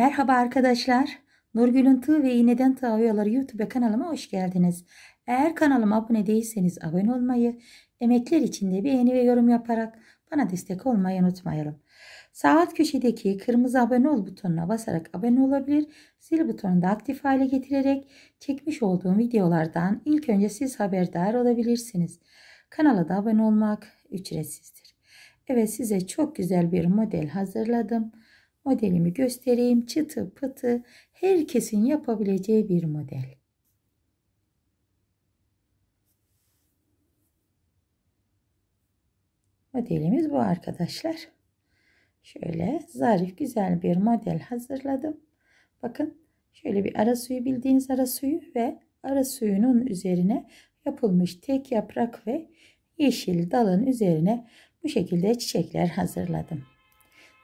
Merhaba arkadaşlar. Nurgül'ün Tığ ve İğneden Tığ Oyaları YouTube kanalıma hoş geldiniz. Eğer kanalıma abone değilseniz abone olmayı, emekler de beğeni ve yorum yaparak bana destek olmayı unutmayalım. Sağ alt köşedeki kırmızı abone ol butonuna basarak abone olabilir, zil butonunu da aktif hale getirerek çekmiş olduğum videolardan ilk önce siz haberdar olabilirsiniz. Kanala da abone olmak ücretsizdir. Evet size çok güzel bir model hazırladım modelimi göstereyim. Çıtı pıtı herkesin yapabileceği bir model. Modelimiz bu arkadaşlar. Şöyle zarif güzel bir model hazırladım. Bakın şöyle bir ara suyu bildiğiniz ara suyu ve ara suyunun üzerine yapılmış tek yaprak ve yeşil dalın üzerine bu şekilde çiçekler hazırladım.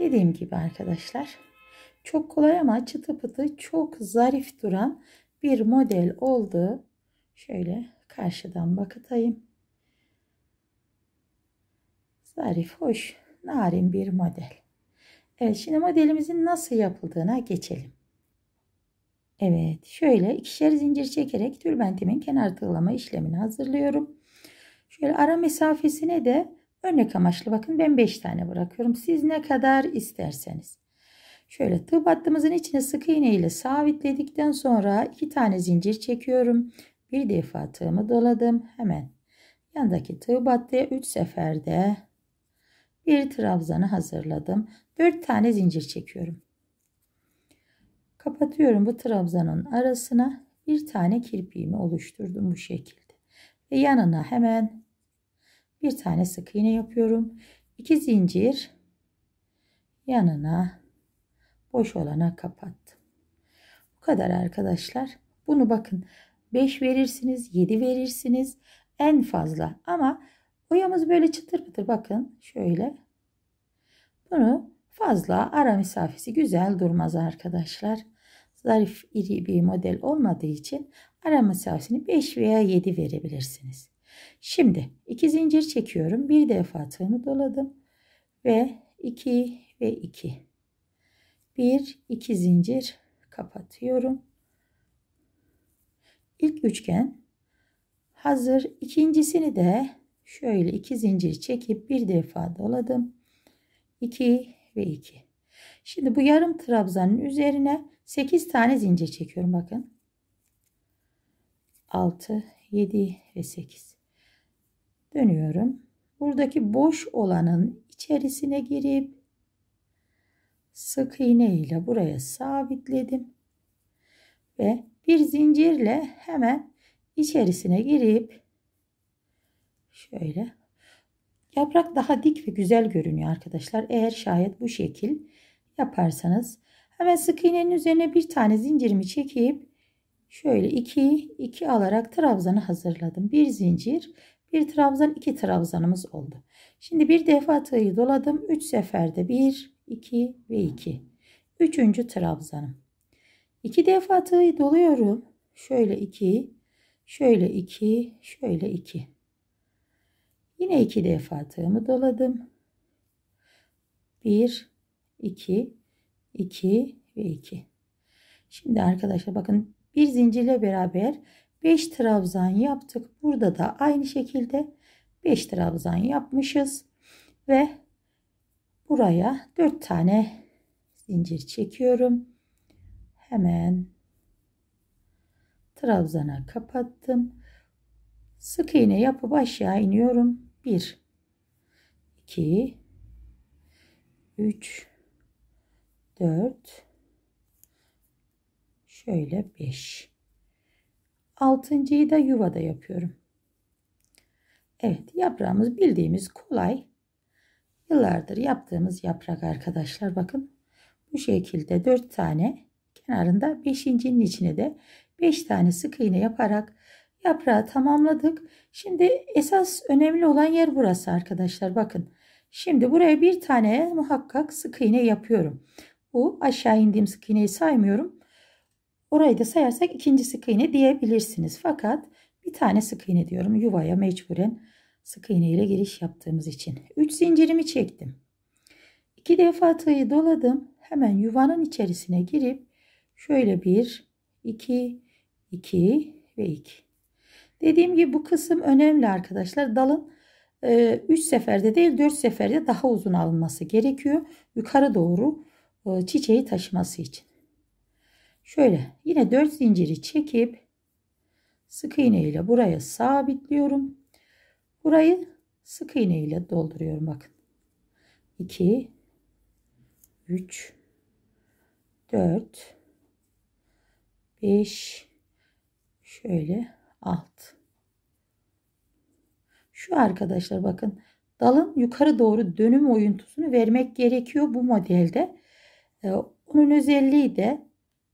Dediğim gibi arkadaşlar çok kolay ama çıtı pıtı çok zarif duran bir model oldu. Şöyle karşıdan bakıtayım. Zarif, hoş, narin bir model. Evet şimdi modelimizin nasıl yapıldığına geçelim. Evet şöyle ikişer zincir çekerek tülbentimin kenar tığlama işlemini hazırlıyorum. Şöyle ara mesafesine de Örnek amaçlı bakın ben 5 tane bırakıyorum. Siz ne kadar isterseniz. Şöyle tığ battığımızın içine sık iğne ile sabitledikten sonra 2 tane zincir çekiyorum. Bir defa tığımı doladım. Hemen yandaki tığ battıya 3 seferde bir trabzanı hazırladım. 4 tane zincir çekiyorum. Kapatıyorum bu trabzanın arasına bir tane kirpiğimi oluşturdum bu şekilde. Ve yanına hemen bir tane sık iğne yapıyorum. 2 zincir yanına boş olana kapattım. Bu kadar arkadaşlar. Bunu bakın 5 verirsiniz, 7 verirsiniz en fazla. Ama oyamız böyle çıtır pıtır bakın şöyle. Bunu fazla ara mesafesi güzel durmaz arkadaşlar. Zarif iri bir model olmadığı için ara mesafesini 5 veya 7 verebilirsiniz. Şimdi iki zincir çekiyorum. Bir defa tığımı doladım ve 2 ve 2. 1 2 zincir kapatıyorum. İlk üçgen hazır. İkincisini de şöyle iki zincir çekip bir defa doladım. 2 ve 2. Şimdi bu yarım trabzanın üzerine 8 tane zincir çekiyorum bakın. 6 7 ve 8 dönüyorum. Buradaki boş olanın içerisine girip sık iğne ile buraya sabitledim. Ve bir zincirle hemen içerisine girip şöyle yaprak daha dik ve güzel görünüyor arkadaşlar. Eğer şayet bu şekil yaparsanız hemen sık iğnenin üzerine bir tane zincirimi çekip şöyle 2 2 alarak trabzanı hazırladım. Bir zincir bir trabzan iki trabzanımız oldu. Şimdi bir defa tığı doladım. Üç seferde bir, iki ve iki. Üçüncü trabzanım. İki defa tığı doluyorum. Şöyle iki, şöyle iki, şöyle iki. Yine iki defa tığımı doladım. Bir, iki, iki ve iki. Şimdi arkadaşlar bakın bir zincirle beraber 5 trabzan yaptık. Burada da aynı şekilde 5 trabzan yapmışız. Ve buraya 4 tane zincir çekiyorum. Hemen trabzana kapattım. Sık iğne yapıp aşağı iniyorum. 1 2 3 4 şöyle 5 Altıncıyı da yuvada yapıyorum. Evet yaprağımız bildiğimiz kolay. Yıllardır yaptığımız yaprak arkadaşlar bakın. Bu şekilde 4 tane kenarında 5.'nin içine de 5 tane sık iğne yaparak yaprağı tamamladık. Şimdi esas önemli olan yer burası arkadaşlar bakın. Şimdi buraya bir tane muhakkak sık iğne yapıyorum. Bu aşağı indiğim sık iğneyi saymıyorum. Orayı da sayarsak ikinci sık iğne diyebilirsiniz. Fakat bir tane sık iğne diyorum yuvaya mecburen sık iğne ile giriş yaptığımız için. 3 zincirimi çektim. 2 defa tığı doladım. Hemen yuvanın içerisine girip şöyle 1, 2, 2 ve 2. Dediğim gibi bu kısım önemli arkadaşlar. Dalın 3 e, seferde değil 4 seferde daha uzun alınması gerekiyor. Yukarı doğru e, çiçeği taşıması için. Şöyle yine 4 zinciri çekip sık iğne ile buraya sabitliyorum. Burayı sık iğne ile dolduruyorum bakın. 2 3 4 5 şöyle alt. Şu arkadaşlar bakın dalın yukarı doğru dönüm oyuntusunu vermek gerekiyor bu modelde. Ee, onun özelliği de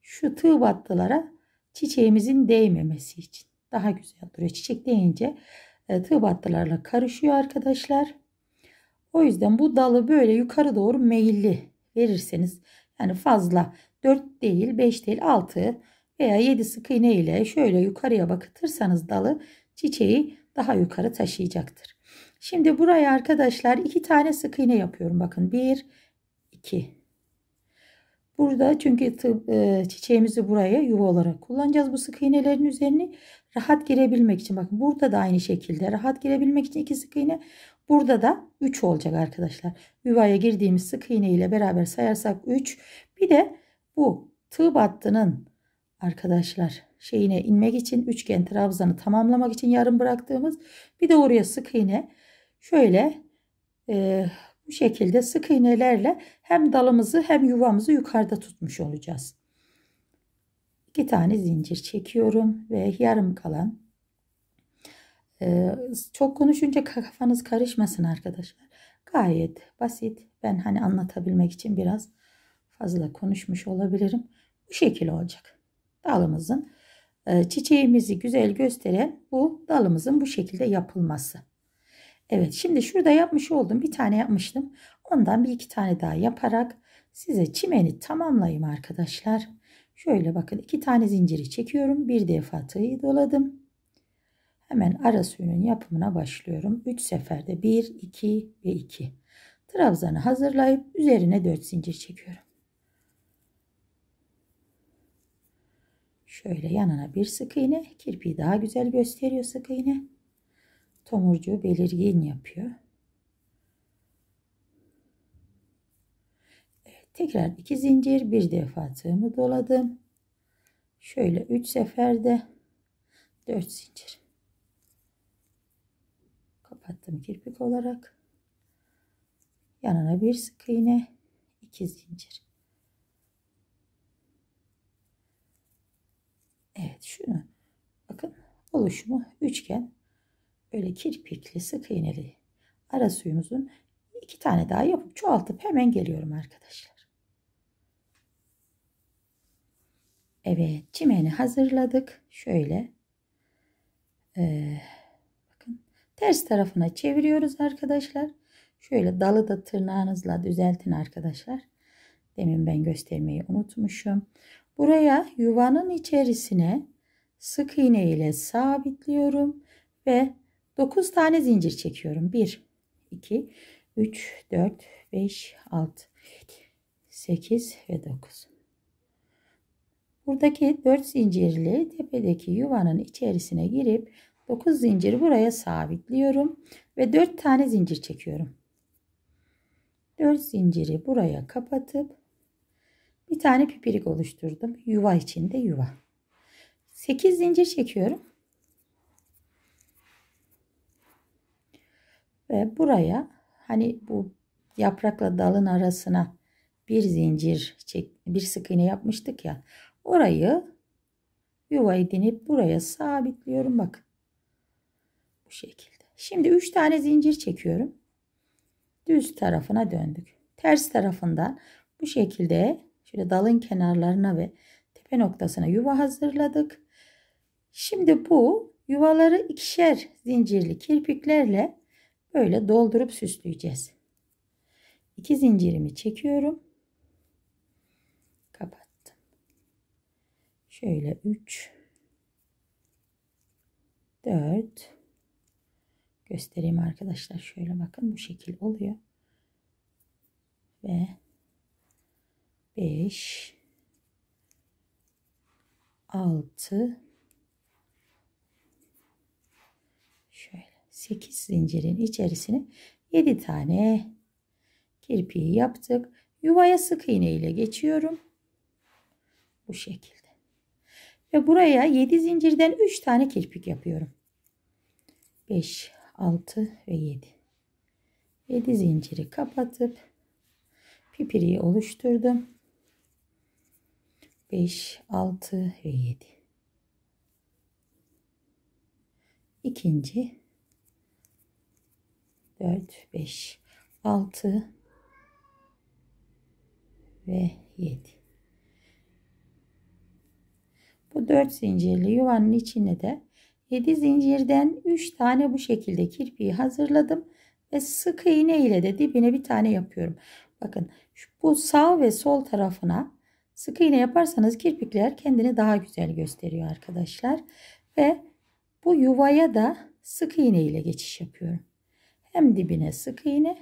şu tığ battılara çiçeğimizin değmemesi için. Daha güzel duruyor. Çiçek değince e, tığ battılarla karışıyor arkadaşlar. O yüzden bu dalı böyle yukarı doğru meyilli verirseniz yani fazla 4 değil 5 değil 6 veya 7 sık iğne ile şöyle yukarıya bakıtırsanız dalı çiçeği daha yukarı taşıyacaktır. Şimdi buraya arkadaşlar iki tane sık iğne yapıyorum. Bakın bir iki Burada çünkü tıp, e, çiçeğimizi buraya yuva olarak kullanacağız bu sık iğnelerin üzerine. Rahat girebilmek için bakın burada da aynı şekilde rahat girebilmek için iki sık iğne. Burada da 3 olacak arkadaşlar. Yuvaya girdiğimiz sık iğne ile beraber sayarsak 3. Bir de bu tığ battının arkadaşlar şeyine inmek için üçgen trabzanı tamamlamak için yarım bıraktığımız bir de oraya sık iğne şöyle e, bu şekilde sık iğnelerle hem dalımızı hem yuvamızı yukarıda tutmuş olacağız. İki tane zincir çekiyorum ve yarım kalan e, çok konuşunca kafanız karışmasın arkadaşlar. Gayet basit. Ben hani anlatabilmek için biraz fazla konuşmuş olabilirim. Bu şekilde olacak. Dalımızın e, çiçeğimizi güzel gösteren bu dalımızın bu şekilde yapılması. Evet şimdi şurada yapmış oldum bir tane yapmıştım. Ondan bir iki tane daha yaparak size çimeni tamamlayayım arkadaşlar. Şöyle bakın iki tane zinciri çekiyorum. Bir defa tığı doladım. Hemen ara suyunun yapımına başlıyorum. 3 seferde 1, 2 ve 2. Trabzanı hazırlayıp üzerine 4 zincir çekiyorum. Şöyle yanına bir sık iğne. Kirpiği daha güzel gösteriyor sık iğne tomurcuğu belirgin yapıyor. Evet, tekrar iki zincir bir defa tığımı doladım. Şöyle üç seferde dört zincir. Kapattım kirpik olarak. Yanına bir sık iğne, iki zincir. Evet şunu bakın oluşumu üçgen böyle kirpikli sık iğneli ara suyumuzun iki tane daha yapıp çoğaltıp hemen geliyorum arkadaşlar. Evet çimeni hazırladık. Şöyle ee, bakın ters tarafına çeviriyoruz arkadaşlar. Şöyle dalı da tırnağınızla düzeltin arkadaşlar. Demin ben göstermeyi unutmuşum. Buraya yuvanın içerisine sık iğne ile sabitliyorum ve 9 tane zincir çekiyorum. 1, 2, 3, 4, 5, 6, 8 ve 9. Buradaki 4 zincirli tepedeki yuvanın içerisine girip 9 zinciri buraya sabitliyorum ve 4 tane zincir çekiyorum. 4 zinciri buraya kapatıp bir tane pipirik oluşturdum. Yuva içinde yuva. 8 zincir çekiyorum. Ve buraya hani bu yaprakla dalın arasına bir zincir çek, bir sık iğne yapmıştık ya. Orayı yuva edinip buraya sabitliyorum bak. Bu şekilde. Şimdi üç tane zincir çekiyorum. Düz tarafına döndük. Ters tarafından bu şekilde şöyle dalın kenarlarına ve tepe noktasına yuva hazırladık. Şimdi bu yuvaları ikişer zincirli kirpiklerle Böyle doldurup süsleyeceğiz. İki zincirimi çekiyorum. Kapattım. Şöyle 3 4 göstereyim arkadaşlar. Şöyle bakın bu şekil oluyor. Ve 5 6 şöyle 8 zincirin içerisine 7 tane kirpiği yaptık. Yuvaya sık iğne ile geçiyorum. Bu şekilde. Ve buraya 7 zincirden 3 tane kirpik yapıyorum. 5, 6 ve 7. 7 zinciri kapatıp pipiriyi oluşturdum. 5, 6 ve 7. İkinci 4, 5, 6 ve 7. Bu 4 zincirli yuvanın içine de 7 zincirden 3 tane bu şekilde kirpiği hazırladım. Ve sık iğne ile de dibine bir tane yapıyorum. Bakın şu, bu sağ ve sol tarafına sık iğne yaparsanız kirpikler kendini daha güzel gösteriyor arkadaşlar. Ve bu yuvaya da sık iğne ile geçiş yapıyorum hem dibine sık iğne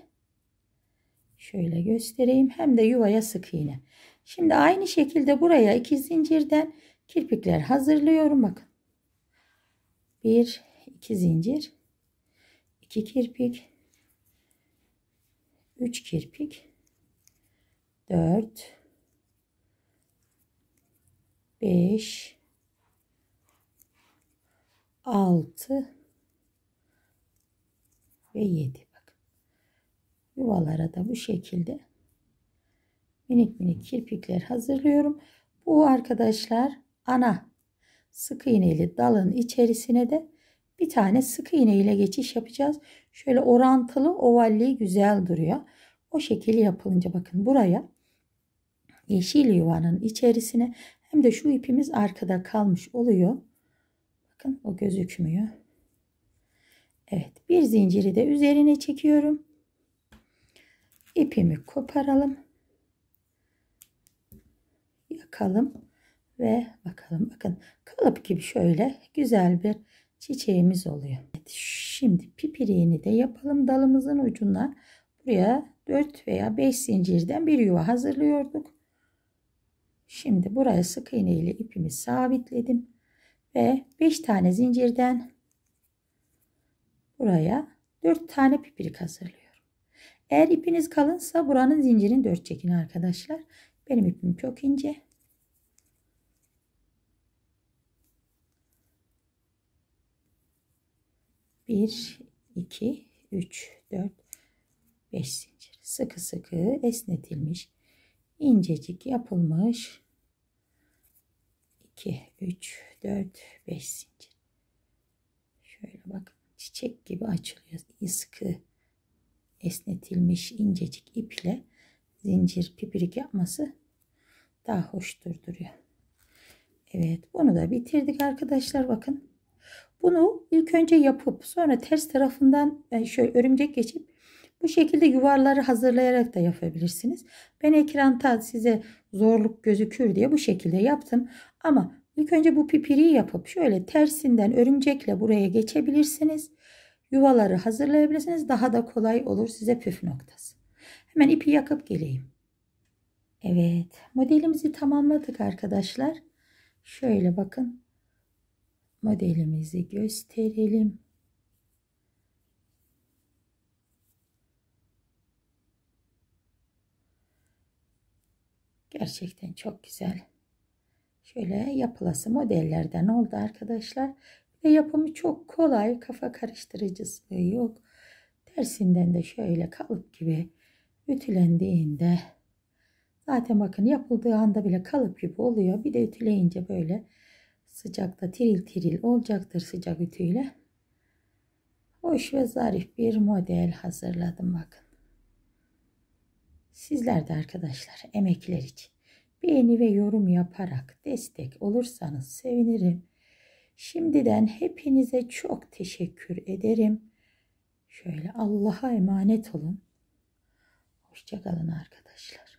şöyle göstereyim hem de yuvaya sık iğne. Şimdi aynı şekilde buraya iki zincirden kirpikler hazırlıyorum bakın. Bir, iki zincir, iki kirpik, üç kirpik, dört, beş, altı ve 7. bak Yuvalara da bu şekilde minik minik kirpikler hazırlıyorum. Bu arkadaşlar ana sık iğneli dalın içerisine de bir tane sık iğne ile geçiş yapacağız. Şöyle orantılı ovalli güzel duruyor. O şekil yapılınca bakın buraya yeşil yuvanın içerisine hem de şu ipimiz arkada kalmış oluyor. Bakın o gözükmüyor. Evet bir zinciri de üzerine çekiyorum. İpimi koparalım. Yakalım ve bakalım bakın kalıp gibi şöyle güzel bir çiçeğimiz oluyor. Evet, şimdi pipiriğini de yapalım dalımızın ucuna. Buraya 4 veya 5 zincirden bir yuva hazırlıyorduk. Şimdi buraya sık iğne ile ipimi sabitledim ve 5 tane zincirden buraya 4 tane pipirik hazırlıyorum. Eğer ipiniz kalınsa buranın zincirini 4 çekin arkadaşlar. Benim ipim çok ince. Bir, iki, üç, dört, beş zincir. Sıkı sıkı esnetilmiş, incecik yapılmış. İki, üç, dört, beş zincir. Şöyle bakın çiçek gibi açılıyor. Sıkı esnetilmiş incecik iple zincir pipirik yapması daha hoş durduruyor. Evet bunu da bitirdik arkadaşlar bakın. Bunu ilk önce yapıp sonra ters tarafından şöyle örümcek geçip bu şekilde yuvarları hazırlayarak da yapabilirsiniz. Ben ekranda size zorluk gözükür diye bu şekilde yaptım. Ama İlk önce bu pipiriyi yapıp şöyle tersinden örümcekle buraya geçebilirsiniz. Yuvaları hazırlayabilirsiniz. Daha da kolay olur size püf noktası. Hemen ipi yakıp geleyim. Evet modelimizi tamamladık arkadaşlar. Şöyle bakın modelimizi gösterelim. Gerçekten çok güzel. Şöyle yapılası modellerden oldu arkadaşlar. Ve yapımı çok kolay. Kafa karıştırıcısı yok. Tersinden de şöyle kalıp gibi ütülendiğinde zaten bakın yapıldığı anda bile kalıp gibi oluyor. Bir de ütüleyince böyle sıcakta tiril tiril olacaktır sıcak ütüyle. Hoş ve zarif bir model hazırladım bakın. Sizler de arkadaşlar emekler için beğeni ve yorum yaparak destek olursanız sevinirim. Şimdiden hepinize çok teşekkür ederim. Şöyle Allah'a emanet olun. Hoşçakalın arkadaşlar.